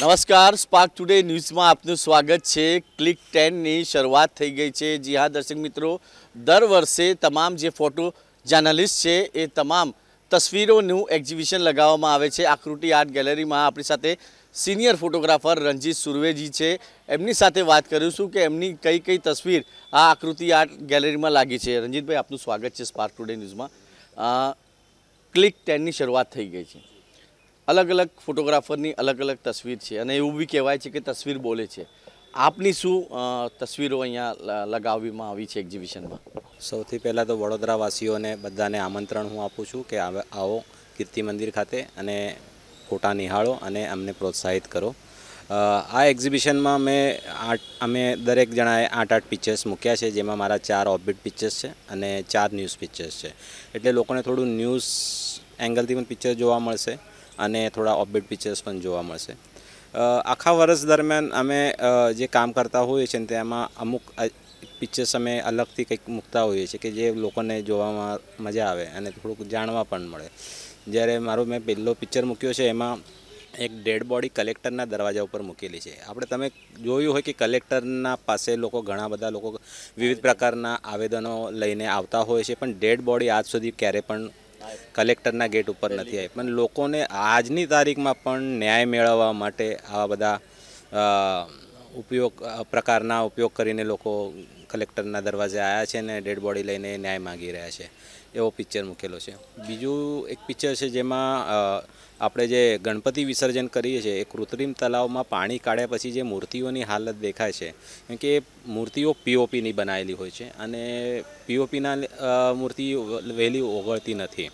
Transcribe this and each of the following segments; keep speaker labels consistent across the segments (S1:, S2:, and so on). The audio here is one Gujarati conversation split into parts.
S1: નમસ્કાર સ્પાર્ક ટુડે ન્યૂઝમાં આપનું સ્વાગત છે ક્લિક ટેનની શરૂઆત થઈ ગઈ છે જી હા દર્શક મિત્રો દર વર્ષે તમામ જે ફોટો જર્નલિસ્ટ છે એ તમામ તસવીરોનું એક્ઝિબિશન લગાવવામાં આવે છે આકૃતિ આર્ટ ગેલેરીમાં આપણી સાથે સિનિયર ફોટોગ્રાફર રણજીત સુરવેજી છે એમની સાથે વાત કરું છું કે એમની કઈ કઈ તસવીર આ આકૃતિ આર્ટ ગેલેરીમાં લાગી છે રણજીતભાઈ આપનું સ્વાગત છે સ્પાર્ક ટુડે ન્યૂઝમાં ક્લિક ટેનની શરૂઆત થઈ ગઈ છે અલગ અલગ ફોટોગ્રાફરની અલગ અલગ તસવીર છે અને એવું બી કહેવાય છે કે તસવીર બોલે છે આપની શું તસવીરો અહીંયા લગાવવામાં આવી છે એક્ઝિબિશનમાં સૌથી પહેલાં તો
S2: વડોદરાવાસીઓને બધાને આમંત્રણ હું આપું છું કે આવો કીર્તિ મંદિર ખાતે અને ફોટા નિહાળો અને અમને પ્રોત્સાહિત કરો આ એક્ઝિબિશનમાં મેં આઠ અમે દરેક જણાએ આઠ આઠ પિક્ચર્સ મૂક્યા છે જેમાં મારા ચાર ઓર્બિટ પિક્ચર્સ છે અને ચાર ન્યૂઝ પિક્ચર્સ છે એટલે લોકોને થોડું ન્યૂઝ એંગલથી પણ પિક્ચર જોવા મળશે અને થોડા ઓફબીટ પિક્ચર્સ પણ જોવા મળશે આખા વર્ષ દરમિયાન અમે જે કામ કરતા હોઈએ છીએ તેમાં અમુક પિક્ચર્સ અમે અલગથી કંઈક મૂકતા હોઈએ છીએ કે જે લોકોને જોવામાં મજા આવે અને થોડુંક જાણવા પણ મળે જ્યારે મારો મેં પહેલો પિક્ચર મૂક્યો છે એમાં એક ડેડ બોડી કલેક્ટરના દરવાજા ઉપર મૂકેલી છે આપણે તમે જોયું હોય કે કલેક્ટરના પાસે લોકો ઘણા બધા લોકો વિવિધ પ્રકારના આવેદનો લઈને આવતા હોય છે પણ ડેડ બોડી આજ સુધી ક્યારે પણ કલેક્ટરના ગેટ ઉપર નથી આવી પણ લોકોને આજની તારીખમાં પણ ન્યાય મેળવવા માટે આવા બધા ઉપયોગ પ્રકારના ઉપયોગ કરીને લોકો કલેક્ટરના દરવાજે આવ્યા છે અને ડેડ બોડી લઈને ન્યાય માગી રહ્યા છે એવો પિક્ચર મૂકેલો છે બીજું એક પિક્ચર છે જેમાં આપણે જે ગણપતિ વિસર્જન કરીએ છીએ એ કૃત્રિમ તલાવમાં પાણી કાઢ્યા પછી જે મૂર્તિઓની હાલત દેખાય છે કેમ કે મૂર્તિઓ પીઓપીની બનાવેલી હોય છે અને પીઓપીના મૂર્તિ વહેલી ઓગળતી નથી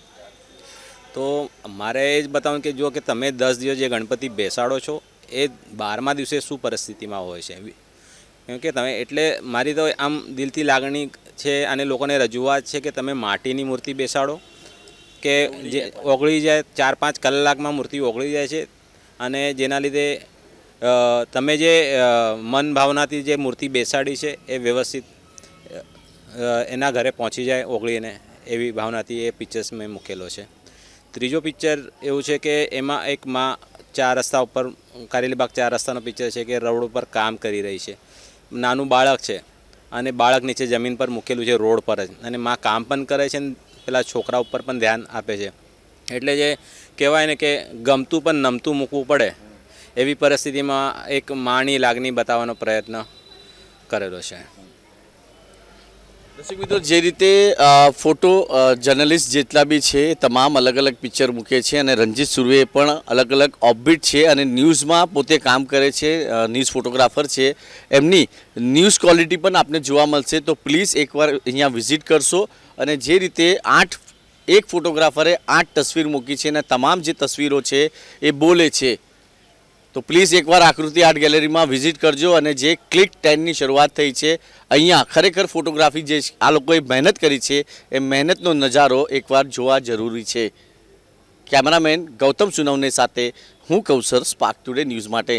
S2: તો મારે એ જ બતાવું કે જો કે તમે દસ દિવસ જે ગણપતિ બેસાડો છો એ બારમા દિવસે શું પરિસ્થિતિમાં હોય છે કેમ કે તમે એટલે મારી તો આમ દિલથી લાગણી છે અને લોકોને રજૂઆત છે કે તમે માટીની મૂર્તિ બેસાડો કે જે ઓગળી જાય ચાર પાંચ કલાકમાં મૂર્તિ ઓગળી જાય છે અને જેના લીધે તમે જે મન ભાવનાથી જે મૂર્તિ બેસાડી છે એ વ્યવસ્થિત એના ઘરે પહોંચી જાય ઓગળીને એવી ભાવનાથી એ પિક્ચર્સ મેં મૂકેલો છે ત્રીજો પિક્ચર એવું છે કે એમાં એક માં ચાર રસ્તા ઉપર કારેલીબાગ ચાર રસ્તાનો પિક્ચર છે કે રોડ ઉપર કામ કરી રહી છે નાનું બાળક છે અને બાળક નીચે જમીન પર મૂકેલું છે રોડ પર જ અને માં કામ પણ કરે છે અને પેલા છોકરા ઉપર પણ ધ્યાન આપે છે એટલે જે કહેવાય ને કે ગમતું પણ નમતું મૂકવું પડે એવી પરિસ્થિતિમાં એક માની લાગણી બતાવવાનો પ્રયત્ન
S1: કરેલો છે દર્શક મિત્રો જે રીતે ફોટો જર્નલિસ્ટ જેટલા બી છે તમામ અલગ અલગ પિક્ચર મૂકે છે અને રણજીત સુરવે પણ અલગ અલગ ઓફબીટ છે અને ન્યૂઝમાં પોતે કામ કરે છે ન્યૂઝ ફોટોગ્રાફર છે એમની ન્યૂઝ ક્વોલિટી પણ આપને જોવા મળશે તો પ્લીઝ એકવાર અહીંયા વિઝિટ કરશો અને જે રીતે આઠ એક ફોટોગ્રાફરે આઠ તસવીર મૂકી છે અને તમામ જે તસવીરો છે એ બોલે છે તો પ્લીઝ એકવાર આકૃતિ આર્ટ ગેલેરીમાં વિઝિટ કરજો અને જે ક્લિક ટેનની શરૂઆત થઈ છે અહીંયા ખરેખર ફોટોગ્રાફી જે આ લોકોએ મહેનત કરી છે એ મહેનતનો નજારો એકવાર જોવા જરૂરી છે કેમેરામેન ગૌતમ સુનવને સાથે હું કૌશર સ્પાર્ક ટુડે ન્યૂઝ માટે